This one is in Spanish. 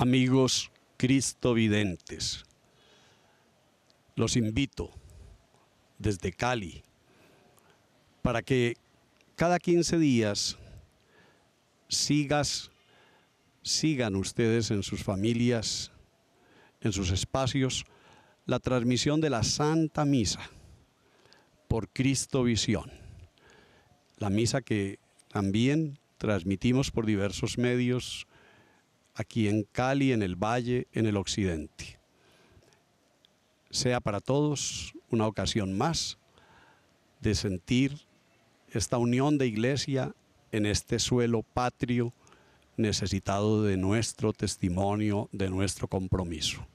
amigos cristovidentes. Los invito desde Cali para que cada 15 días sigas, sigan ustedes en sus familias, en sus espacios, la transmisión de la Santa Misa por Cristo Visión. La misa que también transmitimos por diversos medios aquí en Cali, en el Valle, en el Occidente. Sea para todos una ocasión más de sentir esta unión de iglesia en este suelo patrio necesitado de nuestro testimonio, de nuestro compromiso.